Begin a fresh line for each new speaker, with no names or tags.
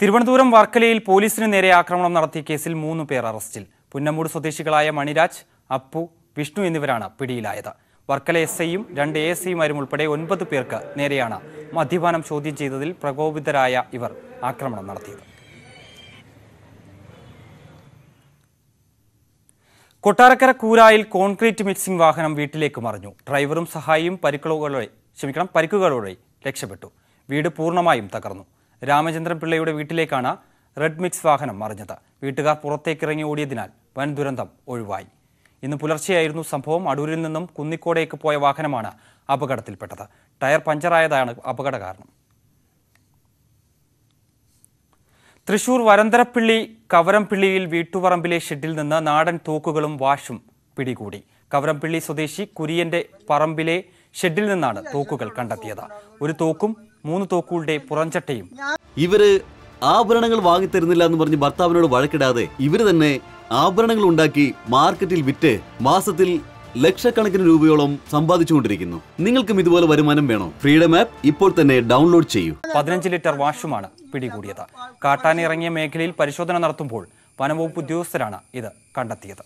തിരുവനന്തപുരം വർക്കലയിൽ പോലീസിന് നേരെ ആക്രമണം നടത്തിയ കേസിൽ മൂന്ന് പേർ അറസ്റ്റിൽ പുന്നമൂട് സ്വദേശികളായ മണിരാജ് അപ്പു വിഷ്ണു എന്നിവരാണ് പിടിയിലായത് വർക്കല എസ് ഐയും രണ്ട് എ എസ് ഐമാരും ഉൾപ്പെടെ ഒൻപത് പേർക്ക് നേരെയാണ് മദ്യപാനം ചോദ്യം ചെയ്തതിൽ പ്രകോപിതരായ ഇവർ ആക്രമണം നടത്തിയത് കൊട്ടാരക്കര കൂരായിൽ കോൺക്രീറ്റ് മിക്സിംഗ് വാഹനം വീട്ടിലേക്ക് മറിഞ്ഞു ഡ്രൈവറും സഹായിയും പരിക്കുകളോടെ ക്ഷമിക്കണം പരിക്കുകളോടെ രക്ഷപ്പെട്ടു വീട് പൂർണ്ണമായും തകർന്നു രാമചന്ദ്രൻ പിള്ളയുടെ വീട്ടിലേക്കാണ് റെഡ് മിക്സ് വാഹനം മറിഞ്ഞത് വീട്ടുകാർ പുറത്തേക്ക് ഇറങ്ങി ഓടിയതിനാൽ വൻ ദുരന്തം ഒഴിവായി ഇന്ന് പുലർച്ചെയായിരുന്നു സംഭവം അടൂരിൽ നിന്നും കുന്നിക്കോടേക്ക് പോയ വാഹനമാണ് അപകടത്തിൽപ്പെട്ടത് ടയർ പഞ്ചറായതാണ് അപകട കാരണം തൃശൂർ വരന്തരപ്പിള്ളി കവരംപിള്ളിയിൽ വീട്ടുപറമ്പിലെ ഷെഡിൽ നിന്ന് നാടൻ തോക്കുകളും വാഷും പിടികൂടി കവരംപിള്ളി സ്വദേശി കുര്യന്റെ പറമ്പിലെ ഷെഡിൽ നിന്നാണ് തോക്കുകൾ കണ്ടെത്തിയത് ഒരു തോക്കും മൂന്ന് തോക്കുകളുടെ പുറംചട്ടയും
ഇവര് ആഭരണങ്ങൾ വാങ്ങിത്തരുന്നില്ല എന്ന് പറഞ്ഞ് ഭർത്താവിനോട് വഴക്കിടാതെ ഇവര് തന്നെ ആഭരണങ്ങൾ ഉണ്ടാക്കി മാർക്കറ്റിൽ വിറ്റ് മാസത്തിൽ ലക്ഷക്കണക്കിന് രൂപയോളം സമ്പാദിച്ചുകൊണ്ടിരിക്കുന്നു നിങ്ങൾക്കും ഇതുപോലെ വരുമാനം വേണോ ഫ്രീഡം ആപ്പ് ഇപ്പോൾ തന്നെ ഡൗൺലോഡ് ചെയ്യൂ പതിനഞ്ച് ലിറ്റർ വാഷുമാണ്
പിടികൂടിയത് കാട്ടാനിറങ്ങിയ മേഖലയിൽ പരിശോധന നടത്തുമ്പോൾ വനംവകുപ്പ് ഉദ്യോഗസ്ഥരാണ് ഇത് കണ്ടെത്തിയത്